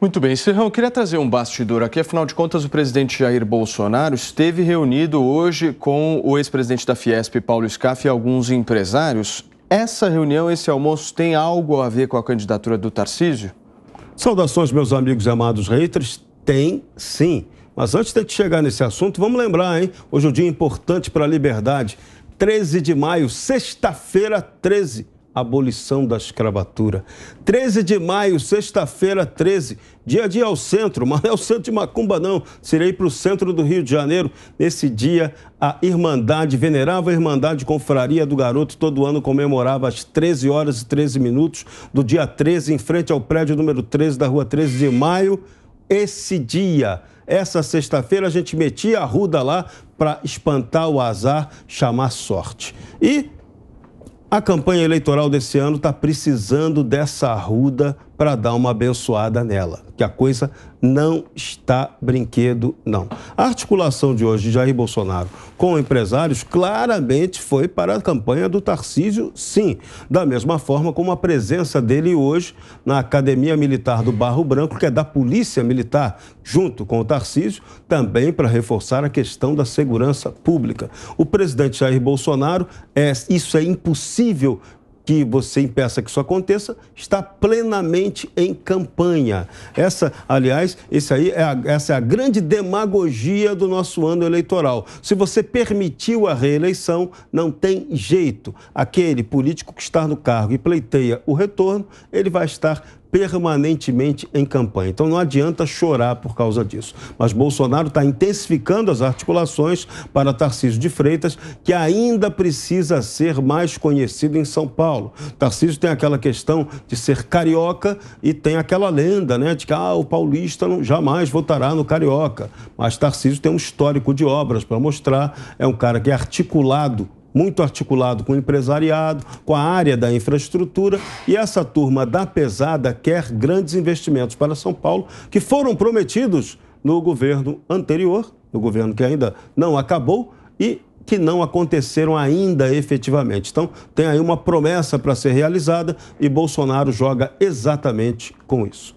Muito bem, Serrão, eu queria trazer um bastidor aqui. Afinal de contas, o presidente Jair Bolsonaro esteve reunido hoje com o ex-presidente da Fiesp, Paulo Scaff, e alguns empresários. Essa reunião, esse almoço, tem algo a ver com a candidatura do Tarcísio? Saudações, meus amigos e amados haters. Tem, sim. Mas antes de chegar nesse assunto, vamos lembrar, hein? Hoje é um dia importante para a liberdade. 13 de maio, sexta-feira, 13 abolição da escravatura. 13 de maio, sexta-feira, 13. Dia a dia ao centro, mas não é o centro de Macumba, não. Serei para o centro do Rio de Janeiro. Nesse dia, a Irmandade, venerável Irmandade Confraria do Garoto, todo ano comemorava às 13 horas e 13 minutos do dia 13, em frente ao prédio número 13 da rua 13 de maio. Esse dia. Essa sexta-feira a gente metia a ruda lá para espantar o azar, chamar sorte. E a campanha eleitoral desse ano está precisando dessa arruda para dar uma abençoada nela, que a coisa não está brinquedo, não. A articulação de hoje de Jair Bolsonaro com empresários claramente foi para a campanha do Tarcísio, sim. Da mesma forma como a presença dele hoje na Academia Militar do Barro Branco, que é da Polícia Militar, junto com o Tarcísio, também para reforçar a questão da segurança pública. O presidente Jair Bolsonaro, é, isso é impossível que você impeça que isso aconteça, está plenamente em campanha. Essa, aliás, esse aí é a, essa é a grande demagogia do nosso ano eleitoral. Se você permitiu a reeleição, não tem jeito. Aquele político que está no cargo e pleiteia o retorno, ele vai estar permanentemente em campanha. Então não adianta chorar por causa disso. Mas Bolsonaro está intensificando as articulações para Tarcísio de Freitas, que ainda precisa ser mais conhecido em São Paulo. Tarcísio tem aquela questão de ser carioca e tem aquela lenda, né, de que ah, o paulista não, jamais votará no carioca. Mas Tarcísio tem um histórico de obras para mostrar, é um cara que é articulado muito articulado com o empresariado, com a área da infraestrutura, e essa turma da pesada quer grandes investimentos para São Paulo, que foram prometidos no governo anterior, no governo que ainda não acabou, e que não aconteceram ainda efetivamente. Então, tem aí uma promessa para ser realizada e Bolsonaro joga exatamente com isso.